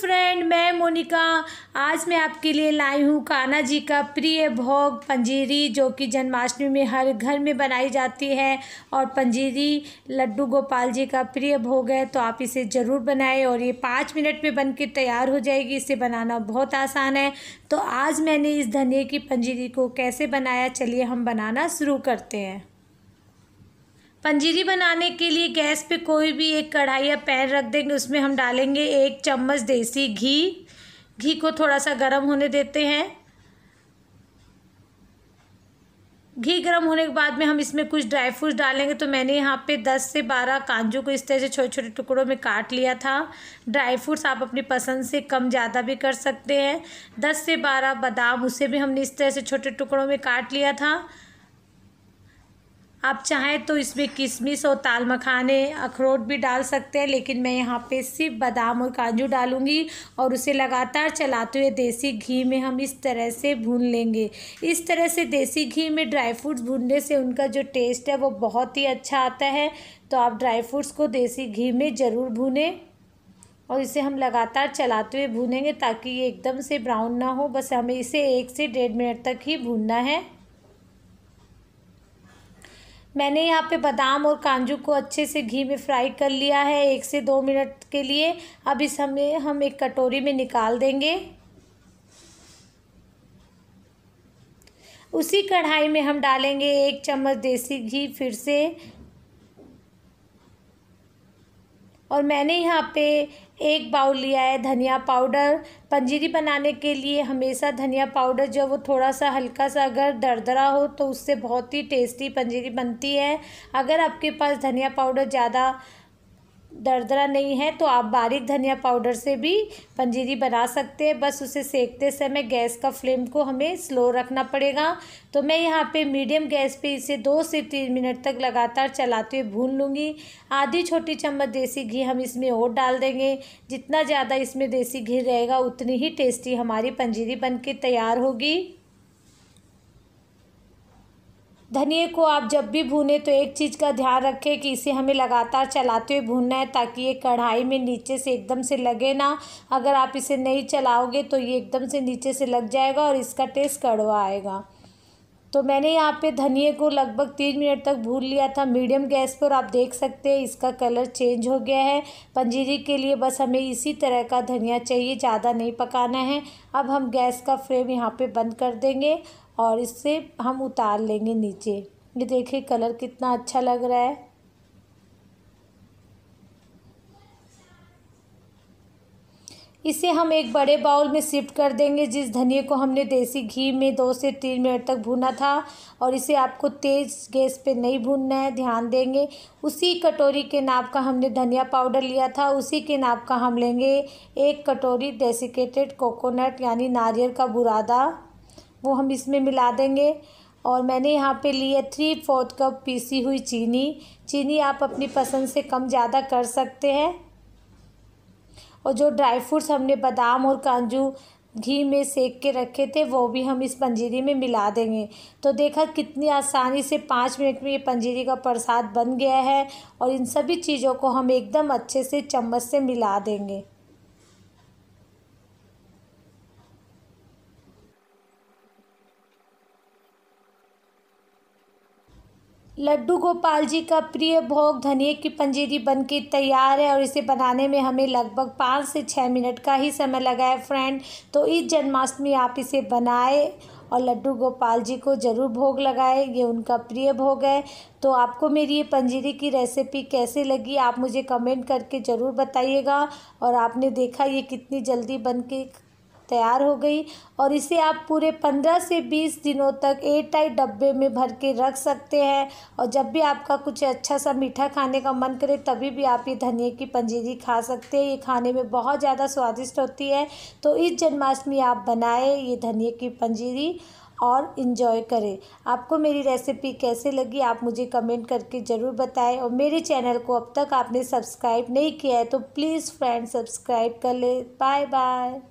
friend मैं मोनिका आज मैं आपके लिए लाई हूँ कान्हा जी का प्रिय भोग पंजीरी जो कि जन्माष्टमी में हर घर में बनाई जाती है और पंजीरी लड्डू गोपाल जी का प्रिय भोग है तो आप इसे ज़रूर बनाएं और ये पाँच मिनट में बन के तैयार हो जाएगी इसे बनाना बहुत आसान है तो आज मैंने इस धनिए की पंजीरी को कैसे बनाया चलिए हम बनाना शुरू करते हैं पंजीरी बनाने के लिए गैस पे कोई भी एक कढ़ाई या पैन रख देंगे उसमें हम डालेंगे एक चम्मच देसी घी घी को थोड़ा सा गर्म होने देते हैं घी गर्म होने के बाद में हम इसमें कुछ ड्राई फ्रूट्स डालेंगे तो मैंने यहाँ पे दस से बारह काजू को इस तरह से छोटे छोटे टुकड़ों में काट लिया था ड्राई फ्रूट्स आप अपनी पसंद से कम ज़्यादा भी कर सकते हैं दस से बारह बादाम उसे भी हमने इस तरह से छोटे टुकड़ों में काट लिया था आप चाहें तो इसमें किशमिश और ताल मखाने अखरोट भी डाल सकते हैं लेकिन मैं यहाँ पे सिर्फ बादाम और काजू डालूँगी और उसे लगातार चलाते हुए देसी घी में हम इस तरह से भून लेंगे इस तरह से देसी घी में ड्राई फ्रूट्स भूनने से उनका जो टेस्ट है वो बहुत ही अच्छा आता है तो आप ड्राई फ्रूट्स को देसी घी में ज़रूर भूनें और इसे हम लगातार चलाते हुए भूनेंगे ताकि ये एकदम से ब्राउन ना हो बस हमें इसे एक से डेढ़ मिनट तक ही भूनना है मैंने यहाँ पे बादाम और काजू को अच्छे से घी में फ्राई कर लिया है एक से दो मिनट के लिए अब इस हमें हम एक कटोरी में निकाल देंगे उसी कढ़ाई में हम डालेंगे एक चम्मच देसी घी फिर से और मैंने यहाँ पे एक बाउल लिया है धनिया पाउडर पंजीरी बनाने के लिए हमेशा धनिया पाउडर जो वो थोड़ा सा हल्का सा अगर दरदरा हो तो उससे बहुत ही टेस्टी पंजीरी बनती है अगर आपके पास धनिया पाउडर ज़्यादा दरदरा नहीं है तो आप बारीक धनिया पाउडर से भी पंजीरी बना सकते हैं बस उसे सेकते समय गैस का फ्लेम को हमें स्लो रखना पड़ेगा तो मैं यहाँ पे मीडियम गैस पे इसे दो से तीन मिनट तक लगातार चलाते हुए भून लूँगी आधी छोटी चम्मच देसी घी हम इसमें और डाल देंगे जितना ज़्यादा इसमें देसी घी रहेगा उतनी ही टेस्टी हमारी पंजीरी बन के तैयार होगी धनिए को आप जब भी भूने तो एक चीज़ का ध्यान रखें कि इसे हमें लगातार चलाते हुए भूनना है ताकि ये कढ़ाई में नीचे से एकदम से लगे ना अगर आप इसे नहीं चलाओगे तो ये एकदम से नीचे से लग जाएगा और इसका टेस्ट कड़वा आएगा तो मैंने यहाँ पे धनिए को लगभग तीन मिनट तक भून लिया था मीडियम गैस पर आप देख सकते हैं इसका कलर चेंज हो गया है पंजीरी के लिए बस हमें इसी तरह का धनिया चाहिए ज़्यादा नहीं पकाना है अब हम गैस का फ्लेम यहाँ पे बंद कर देंगे और इससे हम उतार लेंगे नीचे ये देखिए कलर कितना अच्छा लग रहा है इसे हम एक बड़े बाउल में शिफ्ट कर देंगे जिस धनिए को हमने देसी घी में दो से तीन मिनट तक भुना था और इसे आपको तेज़ गैस पे नहीं भूनना है ध्यान देंगे उसी कटोरी के नाप का हमने धनिया पाउडर लिया था उसी के नाप का हम लेंगे एक कटोरी डेसिकेटेड कोकोनट यानी नारियल का बुरादा वो हम इसमें मिला देंगे और मैंने यहाँ पे लिए थ्री फोर्थ कप पीसी हुई चीनी चीनी आप अपनी पसंद से कम ज़्यादा कर सकते हैं और जो ड्राई फ्रूट्स हमने बादाम और काजू घी में सेक के रखे थे वो भी हम इस पंजीरी में मिला देंगे तो देखा कितनी आसानी से पाँच मिनट में ये पंजीरी का प्रसाद बन गया है और इन सभी चीज़ों को हम एकदम अच्छे से चम्मच से मिला देंगे लड्डू गोपाल जी का प्रिय भोग धनिए की पंजीरी बनके तैयार है और इसे बनाने में हमें लगभग पाँच से छः मिनट का ही समय लगा है फ्रेंड तो इस जन्माष्टमी आप इसे बनाए और लड्डू गोपाल जी को ज़रूर भोग लगाए ये उनका प्रिय भोग है तो आपको मेरी ये पंजीरी की रेसिपी कैसे लगी आप मुझे कमेंट करके ज़रूर बताइएगा और आपने देखा ये कितनी जल्दी बन के तैयार हो गई और इसे आप पूरे पंद्रह से बीस दिनों तक एयर टाइट डब्बे में भर के रख सकते हैं और जब भी आपका कुछ अच्छा सा मीठा खाने का मन करे तभी भी आप ये धनिया की पंजीरी खा सकते हैं ये खाने में बहुत ज़्यादा स्वादिष्ट होती है तो इस जन्माष्टमी आप बनाए ये धनिया की पंजीरी और इन्जॉय करें आपको मेरी रेसिपी कैसे लगी आप मुझे कमेंट करके ज़रूर बताएं और मेरे चैनल को अब तक आपने सब्सक्राइब नहीं किया है तो प्लीज़ फ्रेंड सब्सक्राइब कर ले बाय बाय